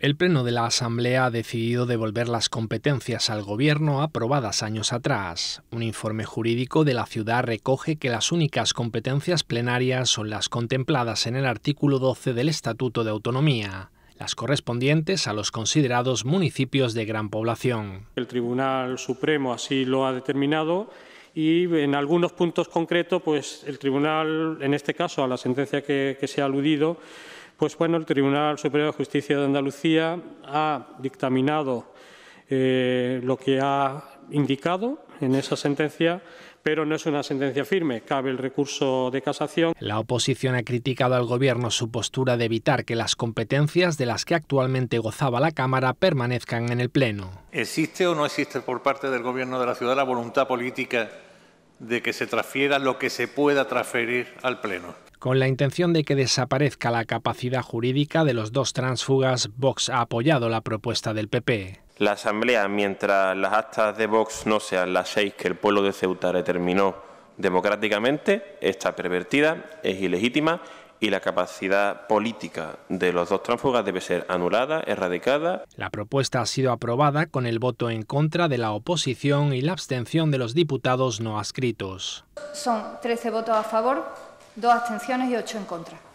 El Pleno de la Asamblea ha decidido devolver las competencias al Gobierno aprobadas años atrás. Un informe jurídico de la ciudad recoge que las únicas competencias plenarias son las contempladas en el artículo 12 del Estatuto de Autonomía las correspondientes a los considerados municipios de gran población. El Tribunal Supremo así lo ha determinado y en algunos puntos concretos, pues el tribunal, en este caso a la sentencia que, se ha aludido, pues bueno, el Tribunal Superior de Justicia de Andalucía ha dictaminado eh, lo que ha indicado en esa sentencia, pero no es una sentencia firme. Cabe el recurso de casación. La oposición ha criticado al Gobierno su postura de evitar que las competencias de las que actualmente gozaba la Cámara permanezcan en el Pleno. ¿Existe o no existe por parte del Gobierno de la ciudad la voluntad política de que se transfiera lo que se pueda transferir al Pleno. Con la intención de que desaparezca la capacidad jurídica de los dos transfugas, Vox ha apoyado la propuesta del PP. La Asamblea, mientras las actas de Vox no sean las seis que el pueblo de Ceuta determinó democráticamente, está pervertida, es ilegítima y la capacidad política de los dos tránsfugas debe ser anulada, erradicada. La propuesta ha sido aprobada con el voto en contra de la oposición y la abstención de los diputados no adscritos. Son 13 votos a favor, 2 abstenciones y 8 en contra.